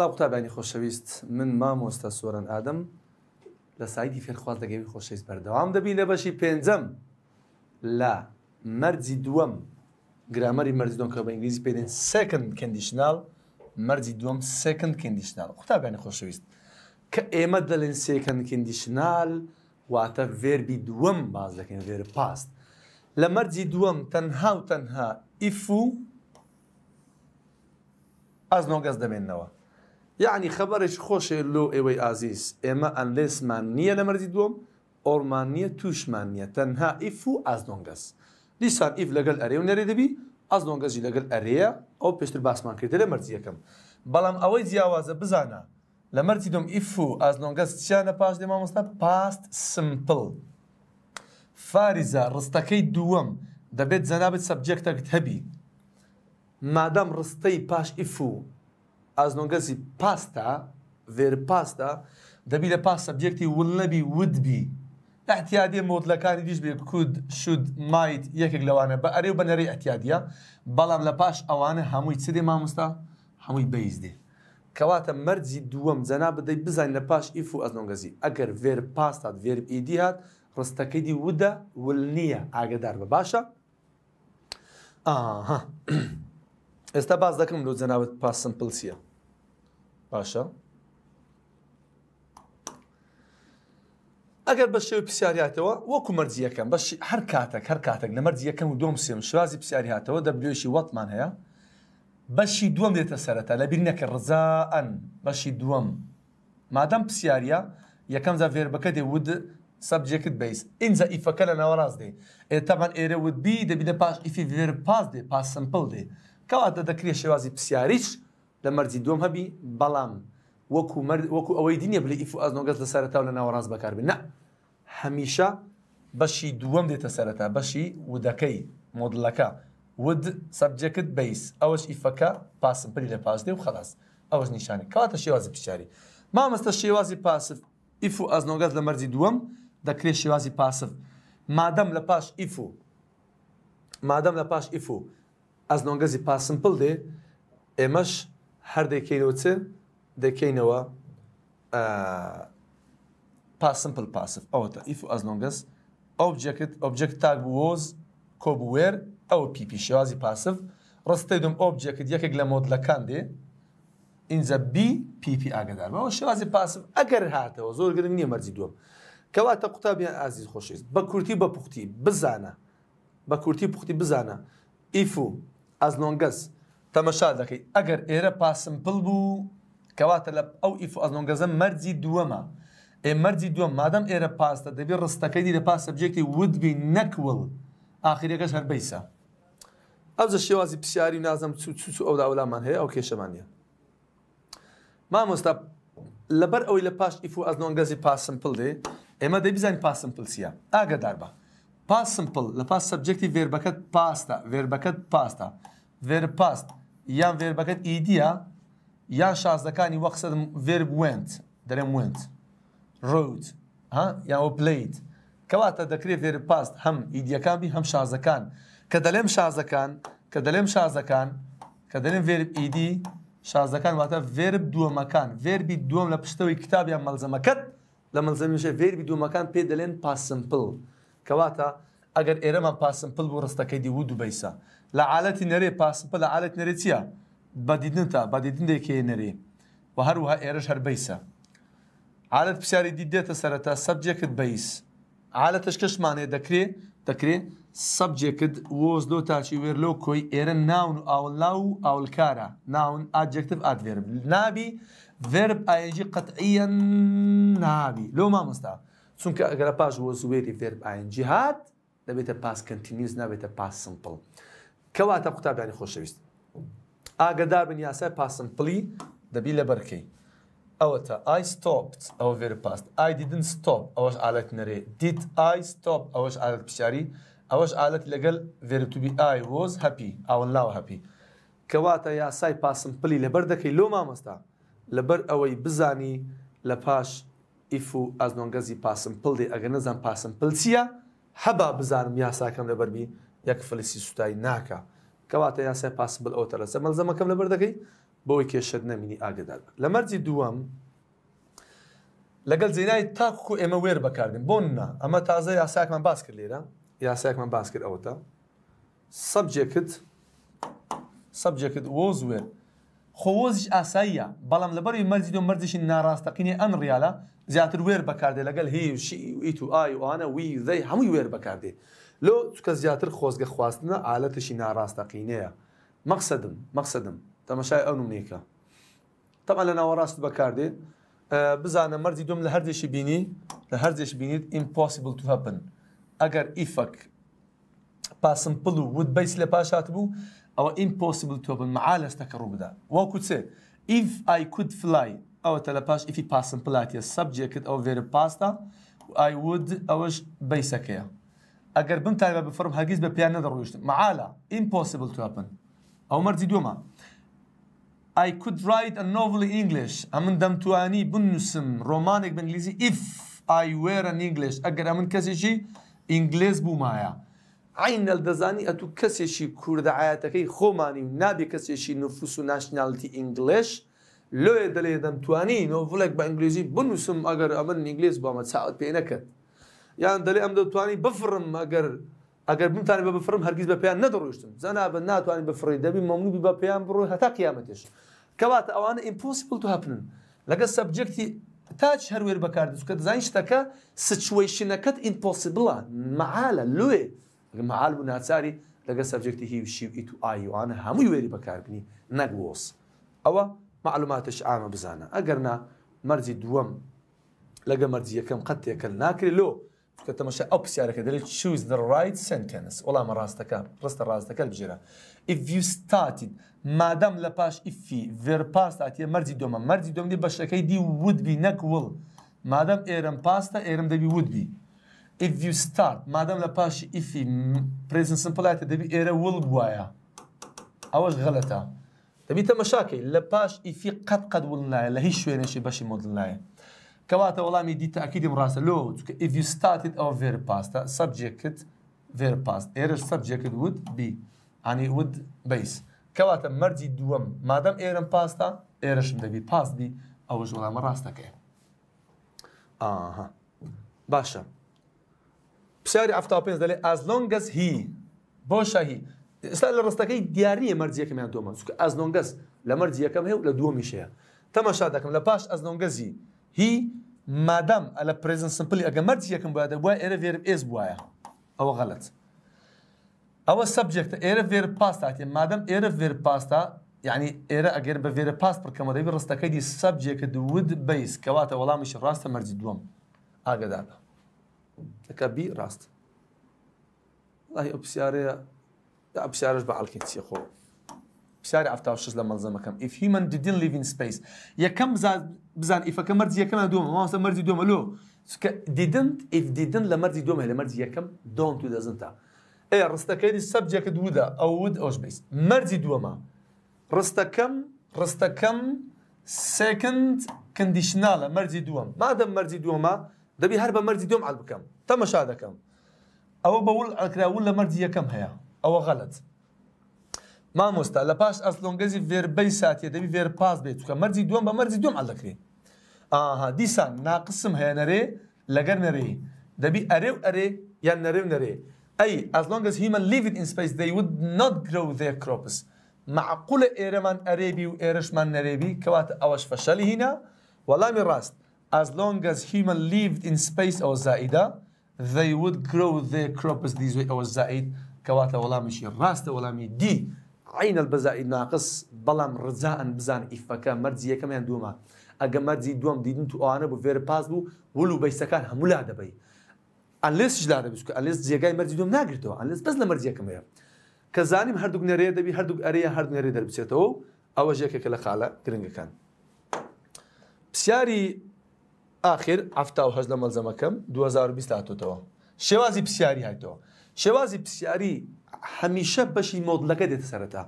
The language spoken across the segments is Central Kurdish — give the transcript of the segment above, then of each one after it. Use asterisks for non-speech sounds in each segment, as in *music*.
سلااو قوتابیانی خۆشەویست من مامۆستا سۆران ئادەم لە سایدی فێرخواز دەگەوی خۆشەویست بەردەوام دەبی لە بەشی پێنجەم لە مەرجی دووەم گرامەری مەرزدۆن کە بە ئینگلیزی پێدێن سکن کندیشنال مەرجی دووەم سکن کندیشنال قوتابیانی خۆشەویست کە ئێمە دەڵێن سێکن کندیشنال واتە ڤێربی دووەم باز دەکەین ڤێر پاست لە مەرجی دووەم تەنها و تەنها ئیف و ئەزنۆ گەز دەمێنەوە یعنی خبرێک خۆشێ لۆ ئێوەی ئازیز ئێمە ئەلێسمان نییە لە مەردی دووەم ئۆرمان نییە تووشمان نییە تەنها ئیف و ئازدۆنگەس دیسان ئیف لەگەل ئەرێ و نەرێ دەبی ئازدۆنگەزی لەگەل ئەرەیە ئەو پێشتر باسمان کردی لە مەرجەکەم بەڵام ئەوەی جیاوازە بزانە لە مەرجی دوم ئیف و ئازدۆنگەس چیانە پاش دێ مامۆستا پاست سمپل فاریزە ڕستەکەی دووەم دەبێت جەنابێت سەبجێکتەکت هەبی مادەم ڕستەی پاش ئیف و از نۆگەزی پاستا veri پاستا دەبی لە پاس سەبجەکتی ونەبی ودبی احتیادی مۆدلەکانی دیش بێ کود شود مایت یەکێک لەوانە بە ئەرێ بەنەری ئەتیادە بەڵام لە پاش ئەوانە هەمووی چدێ مامۆستا هەمووی بەیزدێ کەواتە مەرجی دووەم جەنا بدەی بزانین لە پاش ئیف و ئەزنۆگەزی ئەگەر ڤێر پاستات ڤێرب ئیدیات ڕستەکەی دی ودە ول نییە ئاگدار بە باشە ئاها *clears throat* ئێستا باز دەکەم لۆ جەناوت پاسم پلسیە باشە ئەگەر بە شێو پرسیاری هاتەوە وەکو مەرجیەکەم بەش هەر کاتێک هەر کاتێک لە مەرجیەکەم و دۆم سێم شوازی پرسیاری هاتەوە دەبلێشی وەتمان هەیە بەشی دووەم دێتە سەرەتا لە بیرینەکە ڕزان بەشی دووەم مادەم پرسیارە یەکەم زە فێربەکە دێ ود سەبجێکت بیس ئینجا ئیفەکە لە ناوەڕاست دێ ئێتەمان ئێرە ودبی دەبی لە پاش ئیفی فێر پاس دێ پاسمپل دێ کەواتە دەکرێت شێوازی پرسیاریش لە مەرجی دوم هەبی بەڵام وەکو وەکو ئەوەی دینیە بلی ئیف ئازنۆگەز لە سەرتاو لە ناوەڕاز بەکاربن نه هەمیشە بەشی دووەم دێتە سەرەتا بەشی ودەکەی مۆدلەکە ود سەبجەکت بەیس ئەوەش ئیفەکە پاسم پری لە پاس دێ و خلاص ئەوەش نیشانانی کاتە شێوازی پیششاری مامەستە شێوازی پاسف ئیف و ئەزنۆگەز لە مەرجی دووەم دەکرێت شێوازی پاسف مادەم لە پاش ئیف و مادەم لە پاش ئیف و ئەزنۆگەزی پاسمپل دێ ئێمەش هەر دەکەینەوە چ دەکەینەوە پاسمپل پاسف ئەوتە ئیف ئەس لۆنگەس ئۆبجکت ئۆبجکت تاگ وۆز کۆبوێر ئەو پیپی شێوازی پاسف ڕستەی دوم ئۆبجکت یەکێک لە مۆدلەکان دێ اینجا بی پیپی ئاگدار بەەوە شێوازی پاسف ئەگەر هاتەوە زۆر گرنگ نییە مەرزی دووەم کەواتە قوتابیان ئازیز خۆشیست بە کورتی بە پوختی بزانە بە کورتی پوختی بزانە ئیف و ئەز لۆنگەس تەمەشا دەکەیت ئەگەر ئێرە پاسم پڵ بوو کەواتە لە ئەو ئیف ئەزنۆگەزە مەرجی دووەمە ئێمەرجی دووەم مادەم ئێرە پاستە دەبێت ڕستەکەی دیرە پاسەبجێکی ودبی نەکوڵ ئاخیرەکەش هەربەیسە ئەوزە شێوازی پرسیاری نازم چوچ ئەو داولامان هەیە ئەو کێشەمانە مامۆستا لەبەر ئەوی لە پاش ئیف و ئەزنۆنگەزی پاسم پڵ دێ ئێمە دەبیزانانی پاسم پلسیە ئاگەدار بە پاسم پڵ لە پاس سەبجێکی ڤێربەکەت پاستە ڤێربەکەت پاستە ڤێر پاست یان ڤێربەکەت ئیدە یان شازەکانی وەقسە ڤێرب وێنند دەرێم وێنند ڕوت یاوە پلیت کەواتە دەکرێت ڤێر پاست هەم ئیدیەکان بی هەم شازەکان کە دەلێم شازەکان کە دەلێم شازەکان کە دەلێن ڤێرب ئیدی شازەکان واتە ڤێرب دووەمەکان ڤێربی دووەم لە پشتەوەی کتابیان مەلزەمەکەت لە مەلزەمیشە ڤێربی دووەمەکان پێ دەلێن پاسمپل کەواتە ئەگەر ئێرەمان پاسمپل بۆ ڕستەکەی دیوە دووبیسا لە عاەتی نەرێ پاسمپل لە عاەت نەرێ چییە بەدیدن تا بەدیدن دێکێ نەرێ و هر ایرش هەروها ئێرەش هەر بیسە عاەت پرسیاری دی دێتە سەرەتا سەبجێکت بیس عاەتش کەشمانێ ووز دو تا چی ویر لو کوی ایرن ناون و لاو اول کارا ناون ئاجێکتب ئادێرم نابی ڤرب اینجی قەتعە نابی لو ما مستا مامۆستا که اگر پاش ویری ڤرب اینجی هات دەبێتە پاس کنتینیوز نابێتە پاس سمپڵ کەواتە قوتابیانی خۆشەویست ئاگدار بن یاسای پاسمپلی دەبی لە بەرکەی ئەوە تا ئای ستۆپت ئەوە وێرە پاست ئای دیدن ستۆپ ئەوەش ئالەت نەرێ دیت ئای ستۆپ ئەوەش ئالەت پشاری ئەوەش ئالەت لەگەل وێرتوبی ئای وۆز هەپی ئاون لاوە هەپی کەواتە یاسای پاسمپلی لەبەر دەکەی لۆ مامۆستا لەبەر ئەوەی بزانی لە پاش ئیف و ئازنۆنگەزی پاسمپڵی ئەگەر نەزان پاسمپل چییە؟ هەبا بزانم یاساکەم لە بەرمی یەک فلسی سوتایی ناکە کەواتە یاسای پاسبل ئەوتە لەسە مەلزەمەکەم لە بەردەکەی بەوەی کێشت نەمینی ئاگدار لە مەرجی دووەم لەگەل زینایی تاکو ئێمە وێر بەکاردن بۆ نا ئەمە تازە یاساکمان باس کرد لێرە یاساکمان باس کرد ئەوەتە سەبجێکت سەبجێکت وۆ زوێر خۆزش ئاساییە بەڵام مرزی دو و ناراست قینه ان ریالە زیاتر ویر بەکاردێ لگل هی و شی و ای آی تو و وانە وی ذی زەی هەمووی وێر بەکاردێ لۆ چکە زیاتر خۆزگە خواستنە ئالەتشی ناڕاستەقینەیە مقصدم مەقسەدم تەمەشای ئەو نیکا طبعا لنا وراست بەکاردێ بزانە مرزی دوم لە هەردێکی بینی لە هەردێش بینیت ئیمپۆسیبل تو هەپن ئەگەر ئیفەک پاسم پلو ود بەیس لپاشات بو او impossible to open معالج تكربدا what could سي if I could fly أو تلباش if he pass plati a subject أو very pasta I would أوش بيسكيا أجر بنت على بفرم هجيز ببيان نظر ويشت معالا impossible to happen أو مرتي دوما I could write a novel in English أمن دم دمتواني بنسم رومانك بانجليزي if I were an English أجر أمن كسي شي إنجليز بو عینەل دەزانی ئەتو کەسێکی کووردەعاەتەکەی خۆمانی و نابێ کەسێکی نفوس و ناشنالتی ئینگلش لێ دەلێ دەمتوانی نۆڤڵێک بە ئەنگلیزی بنووسم ئەگەر ئەمە ئینگلیس بامە چاوت پێ نەکرد یان دەلێ ئەم دەتوانی بفرم ئەگەر ئەگەر بمتانی بە بفرم هەرگیز بە پێیان نەدەڕۆشتم زەنا بە ناتوانانی بفڕی دەبی مەمنوبی بە پێیان بڕۆ هەتا قیامەتش کەواتە ئەوانە ئیمپۆسیبل تو هەپنن لەگە سەبجەکتی تاچ هەروێر بەکاردوست کە دەزانین شتەکە سچوێشنەکەت ئیمپۆسیبلە مەعاە لێ مەعال و ناچاری شیو ای تو آی و ئای وانە هەمووی وێری بەکاربنی نەگوۆس او معلوماتش ئامە بزانە ئەگەرنا مەرجی دووەم لەگە مەرجی یەکەم قەتێکەکەل ناکرێت لۆ کە تەمەشە ئەو پرسیارەکە دەڵێت چوز د ڕایت سنتنس وەڵامە ڕاستەکە ڕستە بجیره بژێرە ئیڤ ستاتید مادم لپاش پاش ئیفی ڤێر پاستاتیە مرزی دۆمە مرزی دۆم دی بەشەکەی دی ودبی نەکوڵ مادەم ئێرم ایرم دی دەبی ودبی if you start مادام لا باش لە پاشی ئیفی پرزن سمپڵاتە دەبی ئێرە وڵ گوایە ئەوەش غەڵەتە مشاكل لا باش if قد قد قەت لا لا هي شويه شي باش مود لا كواتا وەڵامی مي دي تاكيد مراسه لو if you started ئەو verb past uh, subject verb past ئێرەش subject would be يعني would base كواتا مرجي دوم مادام دووەم باستا ئێرم شم دبي دەبی پاس بی ئەوەش وەڵامە ڕاستەکەی اها باشا پشاری ئەفتاپێنج دەڵێ ئەز لۆنگەس هی بۆ شاهی ئستا لە ڕستەکەی دیارریە مەرجەکەمیان دۆمە چکە ئەز از لمرزیه مەرجەکەم هەیە لە دووەمیشەیە تەمەشا دەکەم لە پاش از لۆنگەزی هی مادام ئەلە پرزن سمپلی ئەگە باید بۆە دەبواە ئێرە ێرم ئێز او غلط او سبجکت سەبجێکتە ئێرە ێر پاستاتێ مادەم ئێرە ێر پاستا یعنی ئێرە ئەگەر بە ێرە پاس پڕکەمە دەبی ڕستەکەی دی سەبجێکە دوود بیس کەواتە وەڵامیش ڕاستە دوم دووەم تكبي راست الله بسيارة بسيارة بعالكين تسيخو بسیاری ئەفتاوشش لە مەزەمەکەم ئیف هیمەن دیدین لیڤین سپیس یەکەم بزان ئیفەکە مەرج یەکەمە دومە ماوەسە مەرجی دومە لۆ چکە دیدن ئیف دیدن مرضي مەرجی دومە لە مەرج یەکەم دۆن تو دەزنتا ئێ ڕستەکەی سەبجێکە دوودا او ود ئەوش رستا كم رستا كم ڕستەکەم سێکند مرضي دوم ما مادەم مرضي دووەمە دبي دەبی هەر بە مەرجی دۆم عال بکەم تەمەشا دەکەم ئەوە بەول ولا مرضي يا كم هيا او غلط ما لە لا باس اصلون غزي فير بي پاس دبي فير باس دوم كم مرضي دوم بمرضي دوم على كري اها دي سان ناقصم هيا نري لغر نري دبي ئەرێ اري يا نري نري أي as long as human live in space they would not grow their crops معقولة إيرمان أريبي وإيرشمان نريبي كوات أوش فشل هنا ولا من راست as long as human lived in space or زائدة they would grow their crops these way or زائد كواتا ولا مشي راستا ولا مي دي عين البزائد ناقص بلام رزاء بزان إفكا مرزي كمان دوما اگه مرزي دوام دیدن تو آنه بو فیر پاس بو ولو بیسکان همولا دبی unless جلا دبیش که unless زیگای مرزي دوم نگرتو unless بس لمرزي كمان كزانيم هردوك نريه دبي هردوك أريه هردوك نريه دبي بسيتو أو جاك كلا خالة كرنجا كان بسياري ئاخر ئەفتاهش لە مەلزەمەکەم 2020 هاتوتەوە شێوازی پرسیاری هاتەوە شێوازی پرسیاری هەمیشە بەشی مۆدلەکە دێت سەرەتا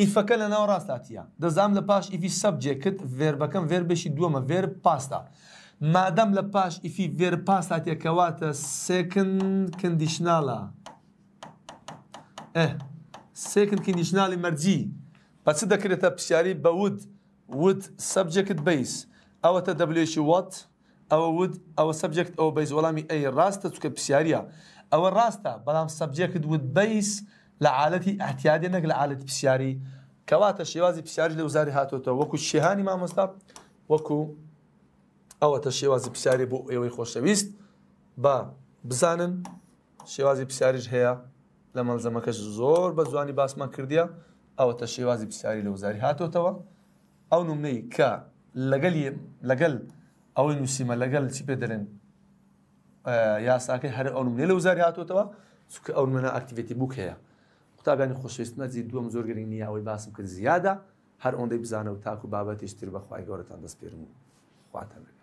ئیفەکە لە ناو ڕاستاتیە دەزام لە پاش ئیفی سەبجێ کرد ڤێربەکەم ڤێربێشی دووەمە ڤێر پاستا مادەم لە پاش ئیفی ڤێر پاستاتێکەواتە سێکن کندیشناڵە سێکن کندیشنالی مەرجی پەچ دەکرێتە پرسیاری بە ود ود سەبجێکت بیس ئەوەتە دەبلێشی وات ئەوە ود ئەوە سەبجێکت ئەو بەیز وەڵامی ئەی ڕاستە چکە پرسیارە ئەوە ڕاستە بەڵام سەبجێکت ود بەیس لە عاەتی ئەتیادێ نەک لە عاەت پرسیاری کەواتە شێوازی پرسیاری لە وزاری هاتوتەوە وەکو شێهانی مامۆستا وەکو ئەوەتە شێوازی پرسیاری بۆ ئێوەی خۆشەویست بە بزانن شێوازی پرسیاریش هەیە لە مەلزەمەکەش زۆر بە زوانی باسمان کردیە ئەوەتە شێوازی پرسیاری لە وزاری هاتوتەوە ئەو نومەی کە لەگەل لەگەل ئەوەی نووسیمە لەگەل چی پێ دەرێن یاساکە هەر ئەو لێ لە وزاری هاتوتەوە چکە ئەو منە ئاکتیڤێتی بووک هەیە قوتابیانی خۆشویستمەجی دووەم زۆر گرنگ نیە ئەوەی باسم کرد زیادە هەر ئەوندەی بزانە و تاکو بابەتیشتر بەخوای گەورەتان دەست پێرم و خواتەمێت